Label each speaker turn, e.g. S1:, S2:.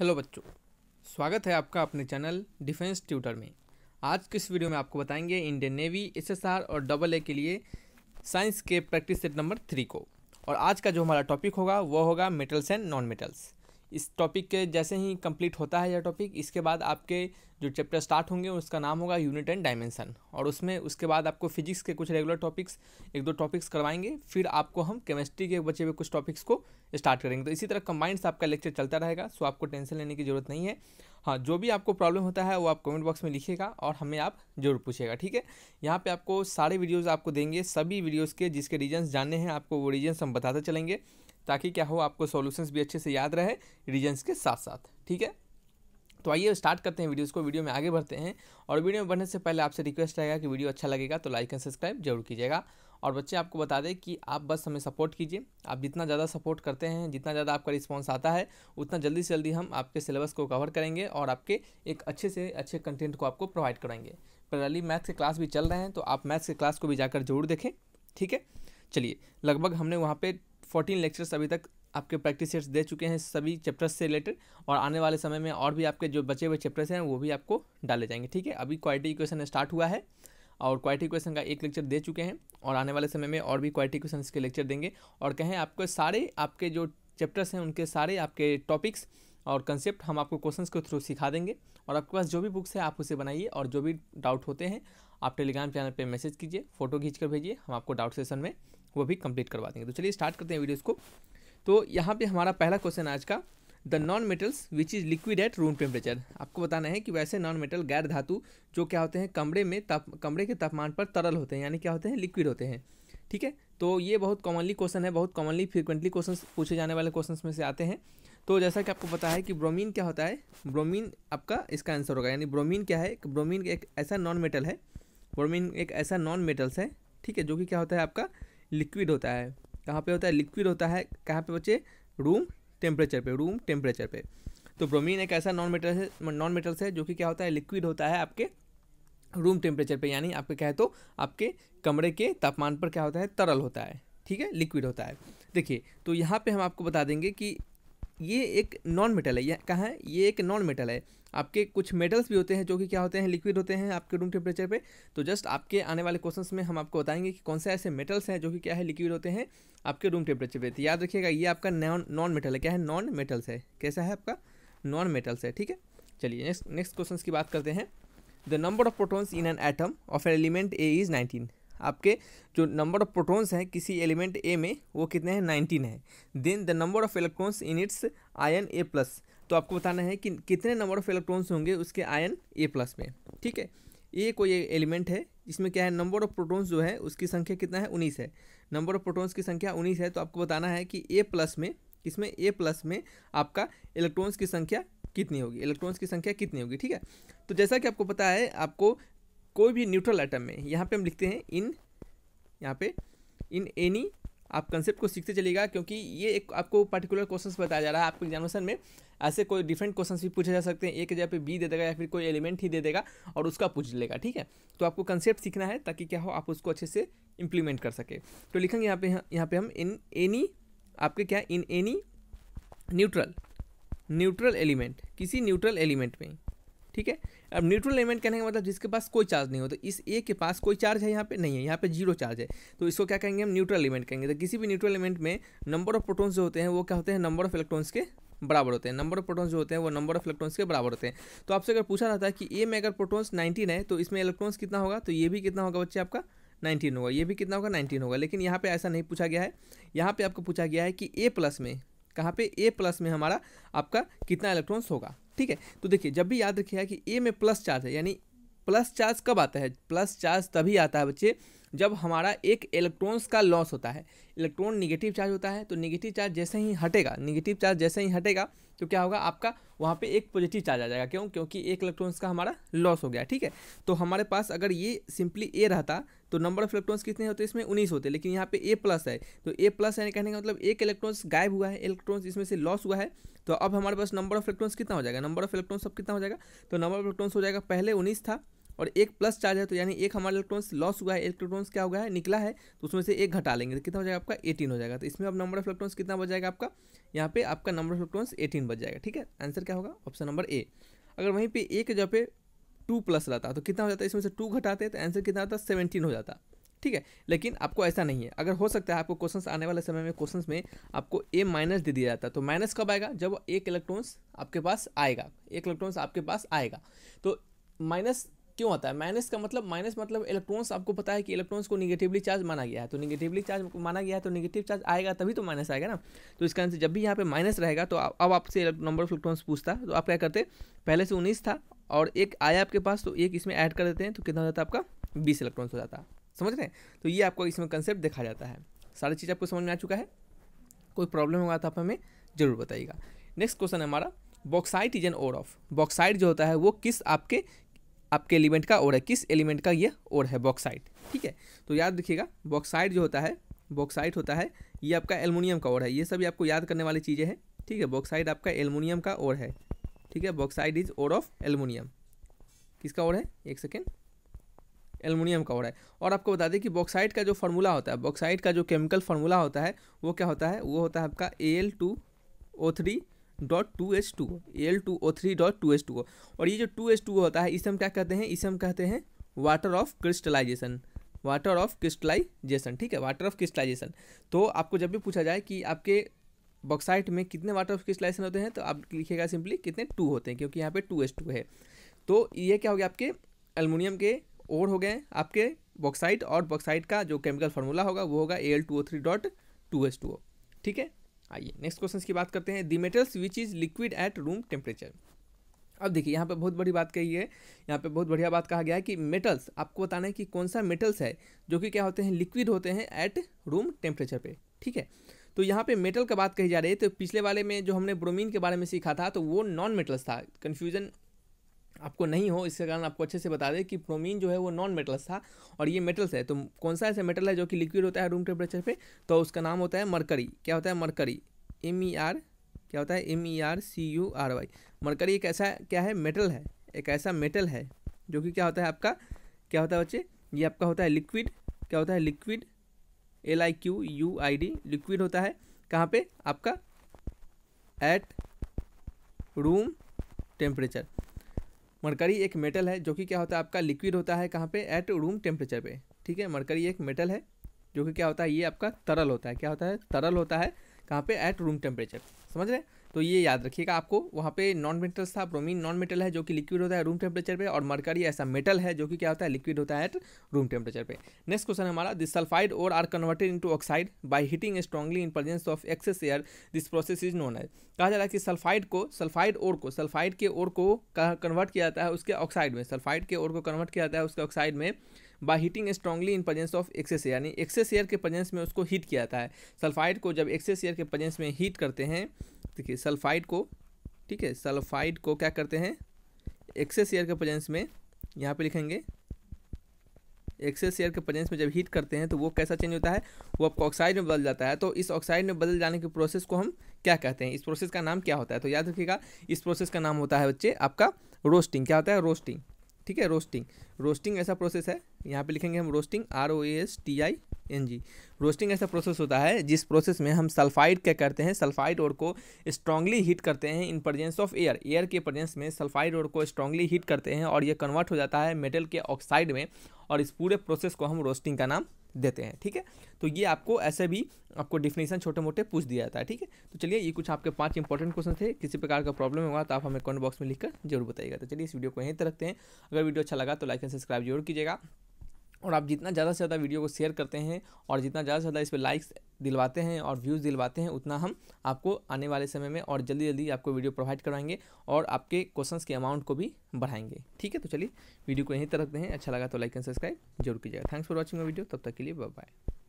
S1: hello बच्चों स्वागत है आपका अपने चैनल डिफेंस ट्यूटर में आज के इस वीडियो में आपको बताएंगे इंडियन नेवी एसएसआर और डबल ए के लिए साइंस के प्रैक्टिस सेट नंबर थ्री को और आज का जो हमारा टॉपिक होगा वो होगा मेटल्स एंड नॉन मेटल्स इस टॉपिक के जैसे ही कंप्लीट होता है यह टॉपिक इसके बाद आपके जो चैप्टर स्टार्ट होंगे उसका नाम होगा यूनिट एंड डायमेंशन और उसमें उसके बाद आपको फिजिक्स के कुछ रेगुलर टॉपिक्स एक दो टॉपिक्स करवाएंगे फिर आपको हम केमिस्ट्री के बचे हुए कुछ टॉपिक्स को स्टार्ट करेंगे तो इसी तरह कंबाइंड आपका लेक्चर चलता रहेगा सो आपको टेंशन लेने की ज़रूरत नहीं है हाँ जो भी आपको प्रॉब्लम होता है वो आप कमेंट बॉक्स में लिखिएगा और हमें आप जरूर पूछिएगा ठीक है यहाँ पे आपको सारे वीडियोस आपको देंगे सभी वीडियोस के जिसके रीजन्स जानने हैं आपको वो रीजन्स हम बताते चलेंगे ताकि क्या हो आपको सॉल्यूशंस भी अच्छे से याद रहे रीजन्स के साथ साथ ठीक है तो आइए स्टार्ट करते हैं वीडियोस को वीडियो में आगे बढ़ते हैं और वीडियो में बढ़ने से पहले आपसे रिक्वेस्ट रहेगा कि वीडियो अच्छा लगेगा तो लाइक एंड सब्सक्राइब जरूर कीजिएगा और बच्चे आपको बता दें कि आप बस हमें सपोर्ट कीजिए आप जितना ज़्यादा सपोर्ट करते हैं जितना ज़्यादा आपका रिस्पॉन्स आता है उतना जल्दी से जल्दी हम आपके सिलेबस को कवर करेंगे और आपके एक अच्छे से अच्छे कंटेंट को आपको प्रोवाइड कराएंगे पैरली मैथ्स के क्लास भी चल रहे हैं तो आप मैथ्स के क्लास को भी जाकर जरूर देखें ठीक है चलिए लगभग हमने वहाँ पर फोर्टीन लेक्चर्स अभी तक आपके प्रैक्टिस सेट्स दे चुके हैं सभी चैप्टर्स से रिलेटेड और आने वाले समय में और भी आपके जो बचे हुए चैप्टर्स हैं वो भी आपको डाले जाएंगे ठीक है अभी क्वालिटी इक्वेशन स्टार्ट हुआ है और क्वालिटी क्वेश्चन का एक लेक्चर दे चुके हैं और आने वाले समय में और भी क्वालिटी क्वेश्चन के लेक्चर देंगे और कहें आपको सारे आपके जो चैप्टर्स हैं उनके सारे आपके टॉपिक्स और कंसेप्ट हम आपको क्वेश्चंस के थ्रू सिखा देंगे और आपके पास जो भी बुक्स है आप उसे बनाइए और जो भी डाउट होते हैं आप टेलीग्राम चैनल पर मैसेज कीजिए फोटो खींच कर भेजिए हम आपको डाउट सेशन में वो भी कंप्लीट करवा देंगे तो चलिए स्टार्ट करते हैं वीडियोज़ को तो यहाँ पर हमारा पहला क्वेश्चन आज का the non metals which is liquid at room temperature आपको बताना है कि वैसे नॉन मेटल गैर धातु जो क्या होते हैं कमरे में ताप कमरे के तापमान पर तरल होते हैं यानी क्या होते हैं लिक्विड होते हैं ठीक है तो ये बहुत कॉमनली क्वेश्चन है बहुत कॉमनली फ्रिक्वेंटली क्वेश्चन पूछे जाने वाले क्वेश्चन में से आते हैं तो जैसा कि आपको पता है कि ब्रोमीन क्या होता है ब्रोमीन आपका इसका आंसर होगा यानी ब्रोमीन क्या है ब्रोमीन एक ऐसा नॉन मेटल है ब्रोमीन एक ऐसा नॉन मेटल्स है ठीक है जो कि क्या होता है आपका लिक्विड होता है कहाँ पे होता है लिक्विड होता है कहाँ पे बच्चे रूम टेम्परेचर पे रूम टेम्परेचर पे तो ब्रोमीन एक ऐसा नॉन मेटल है नॉन मेटल्स है जो कि क्या होता है लिक्विड होता है आपके रूम टेम्परेचर पे यानी आपके क्या है तो आपके कमरे के तापमान पर क्या होता है तरल होता है ठीक है लिक्विड होता है देखिए तो यहाँ पे हम आपको बता देंगे कि ये एक नॉन मेटल है यह कहाँ है ये एक नॉन मेटल है आपके कुछ मेटल्स भी होते हैं जो कि क्या होते हैं लिक्विड होते हैं आपके रूम टेम्परेचर पे तो जस्ट आपके आने वाले क्वेश्चंस में हम आपको बताएंगे कि कौन से ऐसे मेटल्स हैं जो कि क्या है लिक्विड होते हैं आपके रूम टेम्परेचर पे तो याद रखिएगा ये आपका नॉन नॉन मेटल है क्या है नॉन मेटल्स है कैसा है आपका नॉन मेटल्स है ठीक है चलिए नेक्स्ट नेक्स्ट क्वेश्चन की बात करते हैं the number of protons in an atom of element A is nineteen आपके जो नंबर ऑफ प्रोटॉन्स हैं किसी एलिमेंट ए में वो कितने हैं नाइनटीन है then the number of electrons in its ion A plus तो आपको बताना है कि कितने नंबर ऑफ इलेक्ट्रॉन्स होंगे उसके आयन ए प्लस में ठीक है ये कोई एलिमेंट है इसमें क्या है नंबर ऑफ प्रोटॉन्स जो है उसकी संख्या कितना है उन्नीस है नंबर ऑफ प्रोटॉन्स की संख्या उन्नीस है तो आपको बताना है कि ए प्लस में इसमें ए प्लस में आपका इलेक्ट्रॉन्स की संख्या कितनी होगी इलेक्ट्रॉन्स की संख्या कितनी होगी ठीक है तो जैसा कि आपको पता है आपको कोई भी न्यूट्रल आइटम में यहाँ पे हम लिखते हैं इन यहाँ पे इन एनी आप कंसेप्ट को सीखते चलेगा क्योंकि ये एक आपको पर्टिकुलर क्वेश्चन बताया जा रहा है आपको एग्जामिनेशन में ऐसे कोई डिफरेंट क्वेश्चन भी पूछे जा सकते हैं एक जगह पे बी दे देगा या फिर कोई एलिमेंट ही दे देगा और उसका पूछ लेगा ठीक है तो आपको कंसेप्ट सीखना है ताकि क्या हो आप उसको अच्छे से इम्प्लीमेंट कर सके तो लिखेंगे यहाँ पे यहाँ पे हम इन एनी आपके क्या in any neutral neutral element किसी न्यूट्रल एलिमेंट में ठीक है अब न्यूट्रल एलिमेंट कहने का मतलब जिसके पास कोई चार्ज नहीं हो तो इस ए के पास कोई चार्ज है यहाँ पे नहीं है यहाँ पे जीरो चार्ज है तो इसको क्या कहेंगे हम न्यूट्रल एलिमेंट कहेंगे तो किसी भी न्यूट्रल एलिमेंट में नंबर ऑफ प्रोटोन्स जो होते हैं वो क्या होते हैं नंबर ऑफ इलेक्ट्रॉन्स के बराबर होते हैं नंबर ऑफ प्रोटॉन्स जो होते हैं वो नंबर ऑफ इलेक्ट्रॉन्स के बराबर होते हैं तो आपसे अगर पूछा रहा है कि ए में अगर प्रोटोन्स नाइनटीन है तो इसमें इलेक्ट्रॉन्स कितना होगा तो ये भी कितना होगा बच्चे आपका 19 होगा ये भी कितना होगा 19 होगा लेकिन यहाँ पे ऐसा नहीं पूछा गया है यहाँ पे आपको पूछा गया है कि ए प्लस में कहाँ पे ए प्लस में हमारा आपका कितना इलेक्ट्रॉन्स होगा ठीक है तो देखिए जब भी याद रखिएगा कि ए में प्लस चार्ज है यानी प्लस चार्ज कब आता है प्लस चार्ज तभी आता है बच्चे जब हमारा एक इलेक्ट्रॉन्स का लॉस होता है इलेक्ट्रॉन निगेटिव चार्ज होता है तो निगेटिव चार्ज जैसे ही हटेगा निगेटिव चार्ज जैसे ही हटेगा तो क्या होगा आपका वहाँ पे एक पॉजिटिव चार्ज आ जाएगा क्यों क्योंकि एक इलेक्ट्रॉन्स का हमारा लॉस हो गया ठीक है तो हमारे पास अगर ये सिंपली ए रहता तो नंबर ऑफ इलेक्ट्रॉन्स कितने होते इसमें उन्नीस होते लेकिन यहाँ पे ए प्लस है तो ए प्लस है कहने का मतलब एक इलेक्ट्रॉन्स गायब हुआ है इलेक्ट्रॉन्स इसमें से लॉस हुआ है तो अब हमारे पास नंबर ऑफ इलेक्ट्रॉन्स कितना हो जाएगा नंबर ऑफ इलेक्ट्रॉन्स अब कितना हो जाएगा तो नंबर ऑफ इलेक्ट्रॉन्स हो जाएगा पहले उन्नीस था और एक प्लस चार्ज है तो यानी एक हमारा इलेक्ट्रॉन्स लॉस हुआ है इलेक्ट्रॉन्स क्या हुआ है निकला है तो उसमें से एक घटा लेंगे तो कितना हो जाएगा आपका एटीन हो जाएगा तो इसमें अब नंबर ऑफ इलेक्ट्रॉन्स कितना बच जाएगा आपका यहाँ पे आपका नंबर ऑफ इलेक्ट्रॉन्स एटीन बच जाएगा ठीक है आंसर क्या होगा ऑप्शन नंबर ए अगर वहीं पर एक जगह पे टू प्लस रहता तो कितना हो जाता है इसमें से टू घटाते तो आंसर कितना होता सेवनटीन हो जाता ठीक है लेकिन आपको ऐसा नहीं है अगर हो सकता है आपको क्वेश्चन आने वाले समय में क्वेश्चन में आपको ए माइनस दे दिया जाता है तो माइनस कब आएगा जब एक इलेक्ट्रॉन्स आपके पास आएगा एक इलेक्ट्रॉन्स आपके पास आएगा तो माइनस क्यों आता है माइनस का मतलब माइनस मतलब इलेक्ट्रॉन्स आपको पता है कि इलेक्ट्रॉन्स को निगेटिवली चार्ज माना गया है तो निगेटिवली चार्ज माना गया है तो निगेटिव चार्ज आएगा तभी तो माइनस आएगा ना तो इसका आंसर जब भी यहाँ पे माइनस रहेगा तो अब आपसे नंबर ऑफ इलेक्ट्रॉन्स पूछता तो आप क्या करते पहले से उन्नीस था और एक आया आपके पास तो एक इसमें ऐड कर देते हैं तो कितना हो जाता है आपका बीस इलेक्ट्रॉन्स हो जाता समझ रहे हैं तो ये आपको इसमें कंसेप्ट देखा जाता है सारी चीज़ आपको समझ में आ चुका है कोई प्रॉब्लम होगा तो आप हमें ज़रूर बताइएगा नेक्स्ट क्वेश्चन है हमारा bauxite is an ore of bauxite जो होता है वो किस आपके आपके एलिमेंट का और है किस एलिमेंट का ये और है बॉक्साइट ठीक है तो याद रखिएगा बॉक्साइट जो होता है बॉक्साइट होता है ये आपका एलमोनियम का और है ये सभी आपको याद करने वाली चीज़ें हैं ठीक है बॉक्साइड आपका एलमोनियम का और है ठीक है bauxite is ore of aluminium किसका और है एक सेकेंड एलमोनियम का और है और आपको बता दें कि बॉक्साइड का जो फार्मूला होता है बॉक्साइड का जो केमिकल फार्मूला होता है वो क्या होता है वो होता है आपका A L two O three dot two H two L two O three dot two H two और ये जो टू एच टू होता है इसे हम क्या कहते हैं इसे हम कहते हैं water of crystallization water of crystallization ठीक है वाटर ऑफ क्रिस्टलाइजेशन तो आपको जब भी पूछा जाए कि आपके बॉक्साइट में कितने वाटर ऑफ क्रिस्टलाइजेशन होते हैं तो आप लिखेगा सिंपली कितने टू होते हैं क्योंकि यहाँ पे टू एस टू है तो ये क्या हो गया आपके एलमिनियम के और हो गए आपके बॉक्साइट और बॉक्साइट का जो केमिकल फार्मूला होगा वो होगा A L two O three dot two S two O ठीक है आइए नेक्स्ट क्वेश्चन की बात करते हैं the metals which is liquid at room temperature अब देखिए यहाँ पे बहुत बड़ी बात कही है यहाँ पे बहुत बढ़िया बात कहा गया है कि मेटल्स आपको बताना है कि कौन सा मेटल्स है जो कि क्या होते हैं लिक्विड होते हैं एट रूम टेम्परेचर पे ठीक है तो यहाँ पे मेटल का बात कही जा रही है तो पिछले वाले में जो हमने ब्रोमीन के बारे में सीखा था तो वो नॉन मेटल्स था कन्फ्यूजन आपको नहीं हो इसके कारण आपको अच्छे से बता दें कि प्रोमीन जो है वो नॉन मेटल्स था और ये मेटल्स है तो कौन सा ऐसा मेटल है जो कि लिक्विड होता है रूम टेम्परेचर पे तो उसका नाम होता है मरकरी क्या होता है मरकरी एम ई आर क्या होता है M E R C U R Y mercury एक ऐसा क्या है मेटल है एक ऐसा मेटल है जो कि क्या होता है आपका क्या होता है बच्चे ये आपका होता है लिक्विड क्या होता है liquid L I Q U I D liquid होता है कहाँ पे आपका एट रूम टेम्परेचर मरकरी एक मेटल है जो कि क्या होता है आपका लिक्विड होता है कहाँ पे एट रूम टेम्परेचर पे ठीक है मरकरी एक मेटल है जो कि क्या होता है ये आपका तरल होता है क्या होता है तरल होता है कहाँ पे एट रूम टेम्परेचर समझ रहे तो ये याद रखिएगा आपको वहाँ पे नॉन मेटल्स था ब्रोमीन नॉन मेटल है जो कि लिक्विड होता है रूम टेम्परेचर पे और मरकरी ऐसा मेटल है जो कि क्या होता है लिक्विड होता है एट रूम टेम्परेचर पे नेक्स्ट क्वेश्चन हमारा this sulphide ore are converted into oxide by heating strongly in presence of excess air this process is known है कहा जा रहा है कि सल्फाइड को सल्फाइड ओर को सल्फाइड के ओर को कन्वर्ट किया जाता है उसके ऑक्साइड में सल्फाइड के ओर को कन्वर्ट किया जाता है उसके ऑक्साइड में by heating strongly in presence of excess air यानी एक्सेस एयर के प्रजेंस में उसको हीट किया जाता है सल्फाइड को जब एक्सेस एयर के प्रेजेंस में हीट करते हैं देखिए सल्फाइड को ठीक है सल्फाइड को क्या करते हैं एक्सेस एयर के प्रजेंस में यहाँ पे लिखेंगे एक्सेस एयर के प्रजेंस में जब हीट करते हैं तो वो कैसा चेंज होता है वो आपको ऑक्साइड में बदल जाता है तो इस ऑक्साइड में बदल जाने के प्रोसेस को हम क्या कहते हैं इस प्रोसेस का नाम क्या होता है तो याद रखिएगा इस प्रोसेस का नाम होता है बच्चे आपका रोस्टिंग क्या होता है रोस्टिंग ठीक है रोस्टिंग रोस्टिंग ऐसा प्रोसेस है यहाँ पे लिखेंगे हम roasting R O S T I N G roasting ऐसा प्रोसेस होता है जिस प्रोसेस में हम सल्फाइड क्या करते हैं सल्फाइड और को स्ट्रांगली हीट करते हैं in presence of air air के प्रजेंस में सल्फाइड और को स्ट्रांगली हीट करते हैं और ये कन्वर्ट हो जाता है मेटल के ऑक्साइड में और इस पूरे प्रोसेस को हम रोस्टिंग का नाम देते हैं ठीक है तो ये आपको ऐसे भी आपको डिफिनेशन छोटे मोटे पूछ दिया जाता है ठीक है तो चलिए ये कुछ आपके पांच इंपॉर्टेंट क्वेश्चन थे किसी प्रकार का प्रॉब्लम होगा तो आप हमें कमेंट बॉक्स में लिखकर जरूर बताइएगा तो चलिए इस वीडियो को यहीं तक रखते हैं अगर वीडियो अच्छा लगा तो लाइक एंड सब्सक्राइब जरूर कीजिएगा और आप जितना ज़्यादा से ज़्यादा वीडियो को शेयर करते हैं और जितना ज़्यादा से ज़्यादा इस पर लाइक्स दिलवाते हैं और व्यूज़ दिलवाते हैं उतना हम आपको आने वाले समय में और जल्दी जल्दी आपको वीडियो प्रोवाइड करवाएंगे और आपके क्वेश्चंस के अमाउंट को भी बढ़ाएंगे ठीक है तो चलिए वीडियो को यहीं तरह रखते हैं अच्छा लगा तो लाइक एंड सब्सक्राइब जरूर कीजिएगा थैंक्स फॉर वॉचिंग वीडियो तब तक के लिए बाय बाय